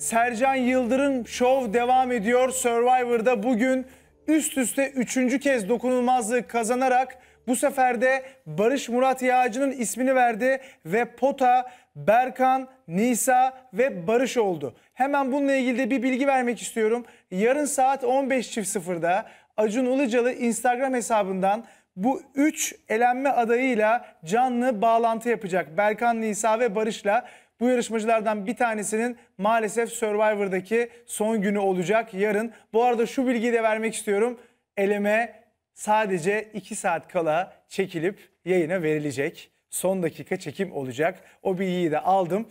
Sercan Yıldırım şov devam ediyor. Survivor'da bugün üst üste üçüncü kez dokunulmazlığı kazanarak bu sefer de Barış Murat Yağcı'nın ismini verdi ve Pota, Berkan, Nisa ve Barış oldu. Hemen bununla ilgili de bir bilgi vermek istiyorum. Yarın saat 15.00'da Acun Ilıcalı Instagram hesabından bu üç elenme adayıyla canlı bağlantı yapacak. Berkan, Nisa ve Barış'la bu yarışmacılardan bir tanesinin maalesef Survivor'daki son günü olacak yarın. Bu arada şu bilgiyi de vermek istiyorum. Eleme sadece 2 saat kala çekilip yayına verilecek. Son dakika çekim olacak. O bilgiyi de aldım.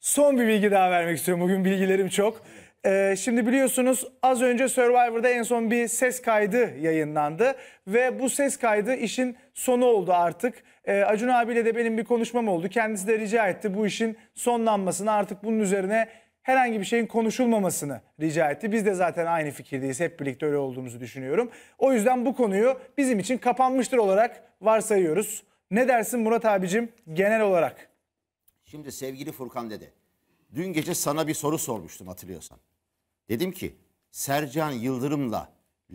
Son bir bilgi daha vermek istiyorum. Bugün bilgilerim çok. Ee, şimdi biliyorsunuz az önce Survivor'da en son bir ses kaydı yayınlandı ve bu ses kaydı işin sonu oldu artık. Ee, Acun abiyle de benim bir konuşmam oldu. Kendisi de rica etti bu işin sonlanmasını artık bunun üzerine herhangi bir şeyin konuşulmamasını rica etti. Biz de zaten aynı fikirdeyiz. Hep birlikte öyle olduğumuzu düşünüyorum. O yüzden bu konuyu bizim için kapanmıştır olarak varsayıyoruz. Ne dersin Murat abicim genel olarak? Şimdi sevgili Furkan dedi. Dün gece sana bir soru sormuştum hatırlıyorsan. Dedim ki Sercan Yıldırım'la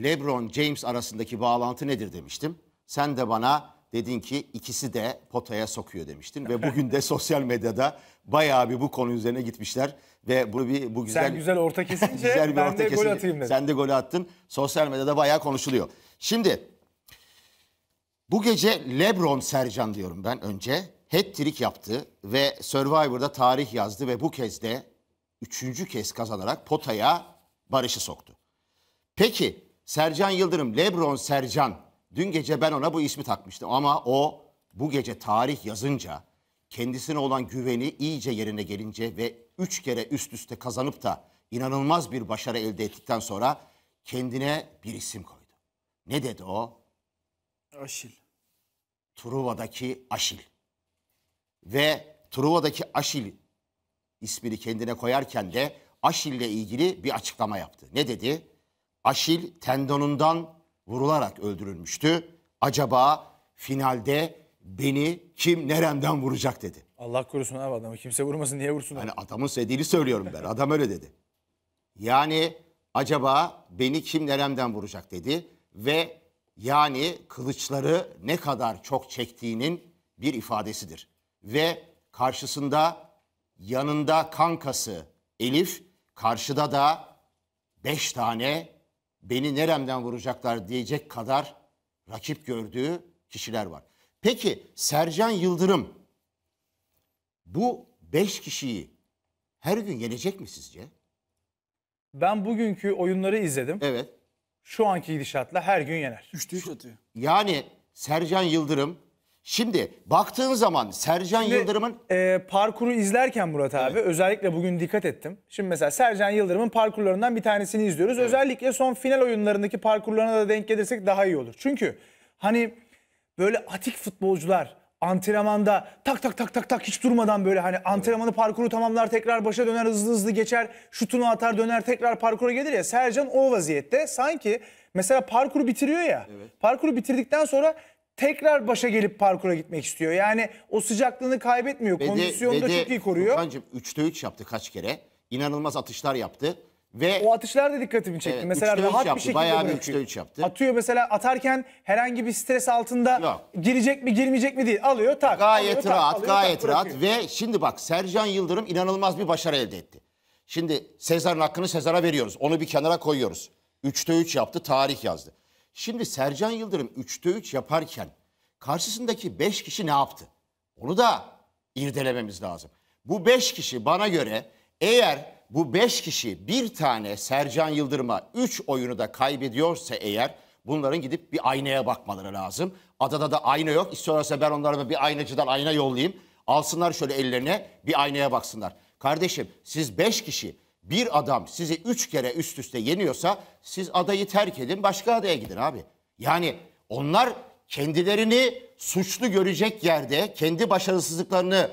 LeBron James arasındaki bağlantı nedir demiştim. Sen de bana dedin ki ikisi de potaya sokuyor demiştin ve bugün de sosyal medyada bayağı bir bu konu üzerine gitmişler ve bu bir bu güzel Sen güzel orta kesince güzel bir ben orta de kesince. gol atayım dedim. Sen de gol attın. Sosyal medyada bayağı konuşuluyor. Şimdi bu gece LeBron Sercan diyorum ben önce. Hat-trick yaptı ve Survivor'da tarih yazdı ve bu kez de üçüncü kez kazanarak potaya barışı soktu. Peki Sercan Yıldırım, Lebron Sercan. Dün gece ben ona bu ismi takmıştım ama o bu gece tarih yazınca kendisine olan güveni iyice yerine gelince ve üç kere üst üste kazanıp da inanılmaz bir başarı elde ettikten sonra kendine bir isim koydu. Ne dedi o? Aşil. Truva'daki Aşil. Ve Truva'daki Aşil ismini kendine koyarken de Aşil ile ilgili bir açıklama yaptı. Ne dedi? Aşil tendonundan vurularak öldürülmüştü. Acaba finalde beni kim neremden vuracak dedi. Allah korusun abi adamı kimse vurmasın niye vursun? Hani adamın dediğini söylüyorum ben adam öyle dedi. Yani acaba beni kim neremden vuracak dedi ve yani kılıçları ne kadar çok çektiğinin bir ifadesidir. Ve karşısında yanında kankası Elif, karşıda da beş tane beni neremden vuracaklar diyecek kadar rakip gördüğü kişiler var. Peki Sercan Yıldırım bu beş kişiyi her gün yenecek mi sizce? Ben bugünkü oyunları izledim. Evet. Şu anki gidişatla her gün yener. Üçte üç atıyor. Yani Sercan Yıldırım Şimdi baktığın zaman Sercan Şimdi, Yıldırım'ın... E, parkuru izlerken Murat abi evet. özellikle bugün dikkat ettim. Şimdi mesela Sercan Yıldırım'ın parkurlarından bir tanesini izliyoruz. Evet. Özellikle son final oyunlarındaki parkurlarına da denk gelirsek daha iyi olur. Çünkü hani böyle atik futbolcular antrenmanda tak tak tak tak tak hiç durmadan böyle hani antrenmanı parkuru tamamlar tekrar başa döner hızlı hızlı geçer şutunu atar döner tekrar parkura gelir ya Sercan o vaziyette sanki mesela parkuru bitiriyor ya evet. parkuru bitirdikten sonra tekrar başa gelip parkura gitmek istiyor. Yani o sıcaklığını kaybetmiyor. Ve de- Kondisyonu da ve de çok iyi koruyor. Furkan'cığım 3'te 3 yaptı kaç kere. İnanılmaz atışlar yaptı. Ve o atışlar da dikkatimi çekti. Evet, mesela üçte üç rahat yaptı. bir şekilde Bayağı bir bırakıyor. üçte üç yaptı. Atıyor mesela atarken herhangi bir stres altında Yok. girecek mi girmeyecek mi değil. Alıyor tak. gayet tak, rahat, tak, gayet rahat. bırakıyor. Ve şimdi bak Sercan Yıldırım inanılmaz bir başarı elde etti. Şimdi Sezar'ın hakkını Sezar'a veriyoruz. Onu bir kenara koyuyoruz. Üçte üç yaptı, tarih yazdı. Şimdi Sercan Yıldırım 3'te 3 yaparken karşısındaki 5 kişi ne yaptı? Onu da irdelememiz lazım. Bu 5 kişi bana göre eğer bu 5 kişi bir tane Sercan Yıldırım'a 3 oyunu da kaybediyorsa eğer bunların gidip bir aynaya bakmaları lazım. Adada da ayna yok. İstiyorlarsa ben onlara bir aynacıdan ayna yollayayım. Alsınlar şöyle ellerine bir aynaya baksınlar. Kardeşim siz 5 kişi bir adam sizi üç kere üst üste yeniyorsa siz adayı terk edin başka adaya gidin abi. Yani onlar kendilerini suçlu görecek yerde kendi başarısızlıklarını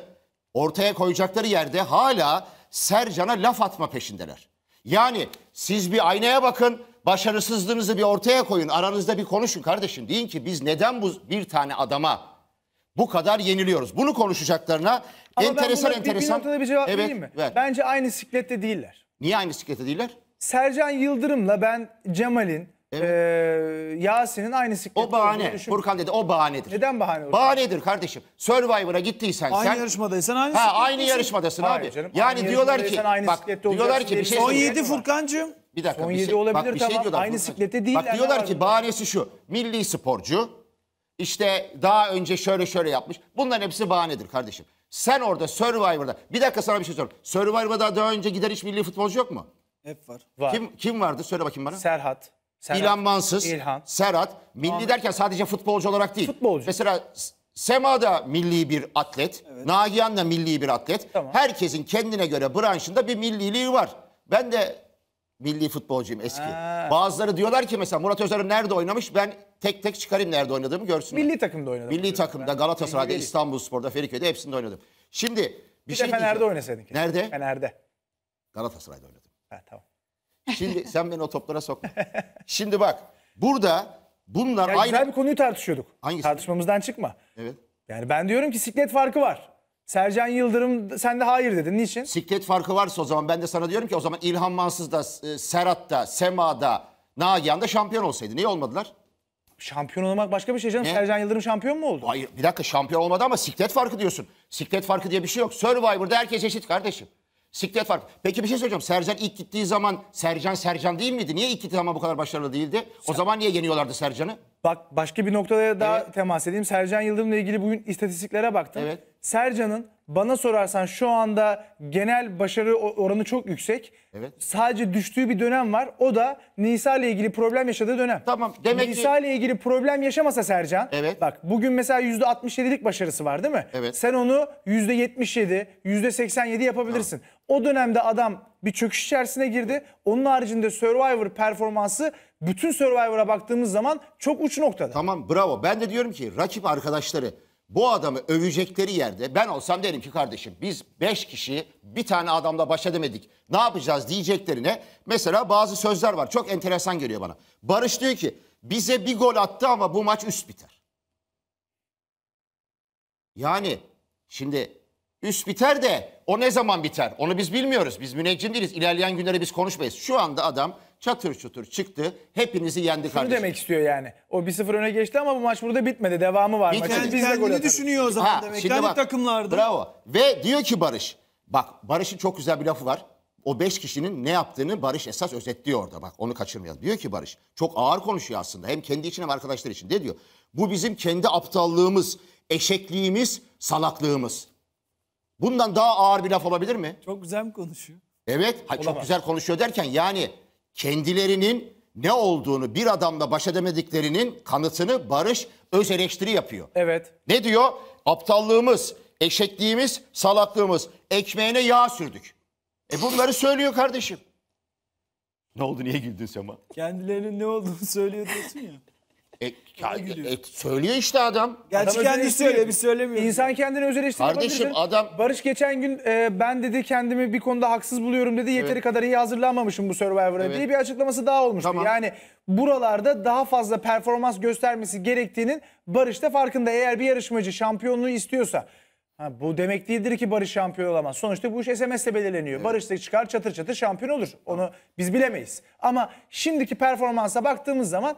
ortaya koyacakları yerde hala Sercan'a laf atma peşindeler. Yani siz bir aynaya bakın başarısızlığınızı bir ortaya koyun aranızda bir konuşun kardeşim. Deyin ki biz neden bu bir tane adama bu kadar yeniliyoruz. Bunu konuşacaklarına Ama enteresan ben enteresan. Bir, bir bir cevap evet, mi? Ver. Bence aynı siklette değiller. Niye aynı siklette değiller? Sercan Yıldırım'la ben Cemal'in Evet. Ee, Yasin'in aynı sikleti. O bahane. Furkan dedi o bahanedir. Neden bahane? Olur? Bahanedir kardeşim. Survivor'a gittiysen aynı sen. Aynı yarışmadaysan aynı Ha aynı yarışmadasın Hayır abi. Canım, yani diyorlar ki aynı bak diyorlar ki bir şey Son 7 Furkancığım. Bir dakika. 17 7 şey, olabilir bak, şey tamam. Şey diyorlar, aynı Furkan. siklete değil. Bak diyorlar ki bahanesi şu. Milli sporcu işte daha önce şöyle şöyle yapmış. Bunların hepsi bahanedir kardeşim. Sen orada Survivor'da bir dakika sana bir şey soruyorum. Survivor'da daha önce gider hiç milli futbolcu yok mu? Hep var. var. Kim kim vardı söyle bakayım bana. Serhat. Serhat. İlhan Mansız. İlhan. Serhat. Milli Ahmet. derken sadece futbolcu olarak değil. Futbolcu. Mesela Sema da milli bir atlet. Evet. Nagihan da milli bir atlet. Tamam. Herkesin kendine göre branşında bir milliliği var. Ben de milli futbolcuyum eski. Ha. Bazıları diyorlar ki mesela Murat Özer'in nerede oynamış? Ben tek tek çıkarayım nerede oynadığımı görsünler. Milli takımda oynadım. Milli takımda, Galatasaray'da, İstanbulspor'da, Feriköy'de hepsinde oynadım. Şimdi bir, Bir, şey de Nerede diyeceğim. oynasaydın. keşke. Nerede? Fener'de. Galatasaray'da oynadım. Ha, tamam. Şimdi sen beni o toplara sokma. Şimdi bak burada bunlar Ya aynı... Güzel bir konuyu tartışıyorduk. Hangisi? Tartışmamızdan çıkma. Evet. Yani ben diyorum ki siklet farkı var. Sercan Yıldırım sen de hayır dedin. Niçin? Siklet farkı varsa o zaman ben de sana diyorum ki o zaman İlhan Mansız da, e, Serhat da, Sema da, Nagihan da şampiyon olsaydı. Niye olmadılar? Şampiyon olmak başka bir şey canım. Ne? Sercan Yıldırım şampiyon mu oldu? Hayır bir dakika şampiyon olmadı ama siklet farkı diyorsun. Siklet farkı diye bir şey yok. Survivor'da herkes eşit kardeşim. Siklet farkı. Peki bir şey söyleyeceğim. Sercan ilk gittiği zaman Sercan Sercan değil miydi? Niye ilk gittiği zaman bu kadar başarılı değildi? O zaman niye yeniyorlardı Sercan'ı? Bak başka bir noktaya daha Evet. temas edeyim. Sercan Yıldırım'la ilgili bugün istatistiklere baktım. Evet. Sercan'ın bana sorarsan şu anda genel başarı oranı çok yüksek. Evet. Sadece düştüğü bir dönem var. O da Nisa ile ilgili problem yaşadığı dönem. Tamam, demek Nisa ile ilgili problem yaşamasa Sercan. Evet. Bak bugün mesela %67'lik başarısı var değil mi? Evet. Sen onu %77, %87 yapabilirsin. O dönemde adam bir çöküş içerisine girdi. Onun haricinde Survivor performansı bütün Survivor'a baktığımız zaman çok uç noktada. Tamam bravo. Ben de diyorum ki rakip arkadaşları bu adamı övecekleri yerde ben olsam derim ki kardeşim biz 5 kişi bir tane adamla baş edemedik. Ne yapacağız diyeceklerine mesela bazı sözler var. Çok enteresan geliyor bana. Barış diyor ki bize bir gol attı ama bu maç üst biter. Yani şimdi üst biter de o ne zaman biter? Onu biz bilmiyoruz. Biz müneccim değiliz. İlerleyen günleri biz konuşmayız. Şu anda adam çatır çutur çıktı. Hepinizi yendi Şunu kardeşim. demek istiyor yani. O 1-0 öne geçti ama bu maç burada bitmedi. Devamı var. Bitmedi. Maçın. Biz de gol düşünüyor o zaman Ha, demek. şimdi bak, takımlarda. Bravo. Ve diyor ki Barış. Bak Barış'ın çok güzel bir lafı var. O beş kişinin ne yaptığını Barış esas özetliyor orada. Bak onu kaçırmayalım. Diyor ki Barış. Çok ağır konuşuyor aslında. Hem kendi için hem arkadaşlar için. Ne diyor? Bu bizim kendi aptallığımız, eşekliğimiz, salaklığımız. Bundan daha ağır bir laf olabilir mi? Çok güzel mi konuşuyor? Evet. Ha, çok güzel konuşuyor derken yani kendilerinin ne olduğunu bir adamla baş edemediklerinin kanıtını Barış öz eleştiri yapıyor. Evet. Ne diyor? Aptallığımız, eşekliğimiz, salaklığımız, ekmeğine yağ sürdük. E bunları söylüyor kardeşim. Ne oldu niye güldün Sema? Kendilerinin ne olduğunu söylüyor diyorsun ya. E, ya, e, söylüyor işte adam. Gerçi adam kendisi söyle bir söylemiyor. İnsan kendini öz eleştiri Kardeşim adam... Barış geçen gün e, ben dedi kendimi bir konuda haksız buluyorum dedi. Yeteri evet. kadar iyi hazırlanmamışım bu Survivor'a evet. diye bir açıklaması daha olmuştu. Tamam. Yani buralarda daha fazla performans göstermesi gerektiğinin Barış da farkında. Eğer bir yarışmacı şampiyonluğu istiyorsa Ha, bu demek değildir ki Barış şampiyon olamaz. Sonuçta bu iş SMS'le belirleniyor. Evet. Barış da çıkar çatır çatır şampiyon olur. Onu biz bilemeyiz. Ama şimdiki performansa baktığımız zaman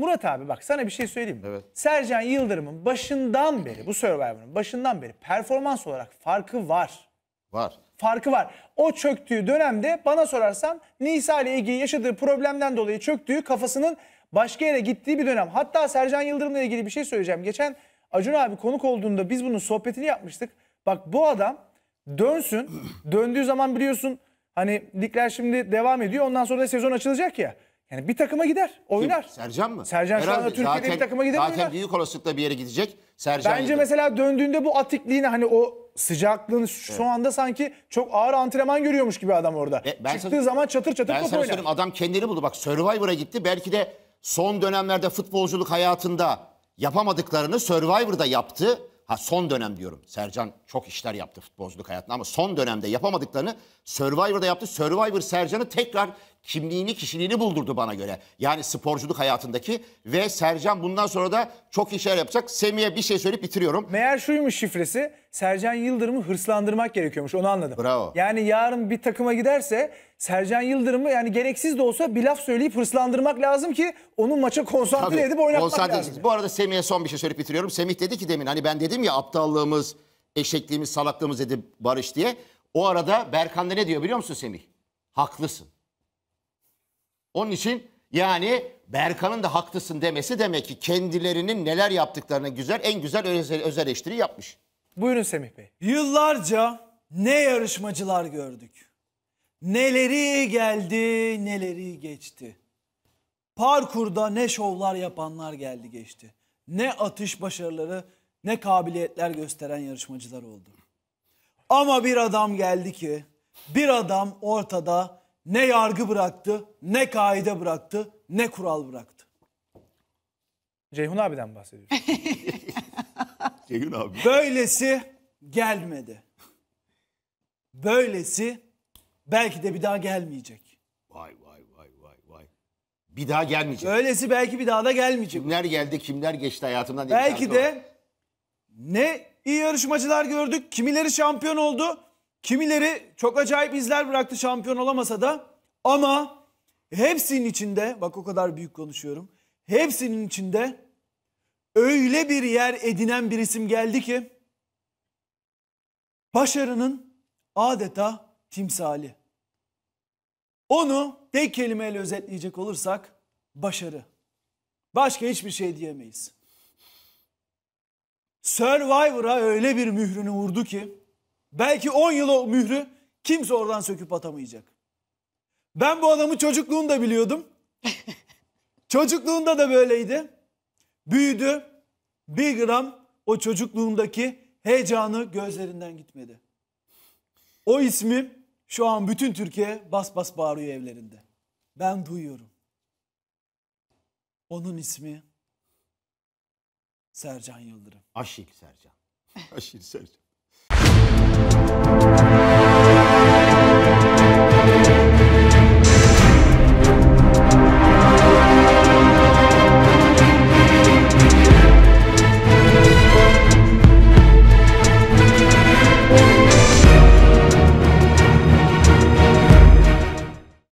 Murat abi bak sana bir şey söyleyeyim mi? Evet. Sercan Yıldırım'ın başından beri bu Survivor'ın başından beri performans olarak farkı var. Var. Farkı var. O çöktüğü dönemde bana sorarsan Nisa ile ilgili yaşadığı problemden dolayı çöktüğü kafasının başka yere gittiği bir dönem. Hatta Sercan Yıldırım'la ilgili bir şey söyleyeceğim. Geçen Acun abi konuk olduğunda biz bunun sohbetini yapmıştık. Bak bu adam dönsün. Döndüğü zaman biliyorsun hani ligler şimdi devam ediyor. Ondan sonra da sezon açılacak ya. Yani bir takıma gider, oynar. Kim? Sercan mı? Sercan Herhalde. şu anda Türkiye'de zaten, bir takıma gider zaten oynar. Zaten büyük olasılıkla bir yere gidecek. Sercan Bence yedi. mesela döndüğünde bu atikliğini hani o sıcaklığını şu anda sanki çok ağır antrenman görüyormuş gibi adam orada. E, ben Çıktığı sana, zaman çatır çatır top oynar. Ben adam kendini buldu. Bak Survivor'a gitti. Belki de son dönemlerde futbolculuk hayatında yapamadıklarını Survivor'da yaptı. Ha son dönem diyorum. Sercan çok işler yaptı futbolculuk hayatında ama son dönemde yapamadıklarını Survivor'da yaptı. Survivor Sercan'ı tekrar kimliğini, kişiliğini buldurdu bana göre. Yani sporculuk hayatındaki ve Sercan bundan sonra da çok işler yapacak. Semih'e bir şey söyleyip bitiriyorum. Meğer şuymuş şifresi. Sercan Yıldırım'ı hırslandırmak gerekiyormuş. Onu anladım. Bravo. Yani yarın bir takıma giderse Sercan Yıldırım'ı yani gereksiz de olsa bir laf söyleyip hırslandırmak lazım ki onu maça konsantre Tabii, edip oynatmak konsantre lazım. Bu arada Semih'e son bir şey söyleyip bitiriyorum. Semih dedi ki demin hani ben dedim ya aptallığımız, eşekliğimiz, salaklığımız dedi Barış diye. O arada Berkan ne diyor biliyor musun Semih? Haklısın. Onun için yani Berkan'ın da haklısın demesi demek ki kendilerinin neler yaptıklarını güzel en güzel öz, öz eleştiri yapmış. Buyurun Semih Bey. Yıllarca ne yarışmacılar gördük. Neleri geldi, neleri geçti. Parkurda ne şovlar yapanlar geldi geçti. Ne atış başarıları, ne kabiliyetler gösteren yarışmacılar oldu. Ama bir adam geldi ki, bir adam ortada ne yargı bıraktı, ne kaide bıraktı, ne kural bıraktı. Ceyhun abiden bahsediyorsun. Ceyhun abi. Böylesi gelmedi. Böylesi belki de bir daha gelmeyecek. Vay vay vay vay vay. Bir daha gelmeyecek. Böylesi belki bir daha da gelmeyecek. Kimler geldi, kimler geçti hayatımdan. Belki şarkı var. de ne iyi yarışmacılar gördük, kimileri şampiyon oldu, Kimileri çok acayip izler bıraktı şampiyon olamasa da ama hepsinin içinde bak o kadar büyük konuşuyorum. Hepsinin içinde öyle bir yer edinen bir isim geldi ki başarının adeta timsali. Onu tek kelimeyle özetleyecek olursak başarı. Başka hiçbir şey diyemeyiz. Survivor'a öyle bir mührünü vurdu ki Belki 10 yıl o mührü kimse oradan söküp atamayacak. Ben bu adamı çocukluğunda biliyordum. çocukluğunda da böyleydi. Büyüdü. Bir gram o çocukluğundaki heyecanı gözlerinden gitmedi. O ismi şu an bütün Türkiye bas bas bağırıyor evlerinde. Ben duyuyorum. Onun ismi Sercan Yıldırım. Aşil Sercan. Aşil Sercan. Música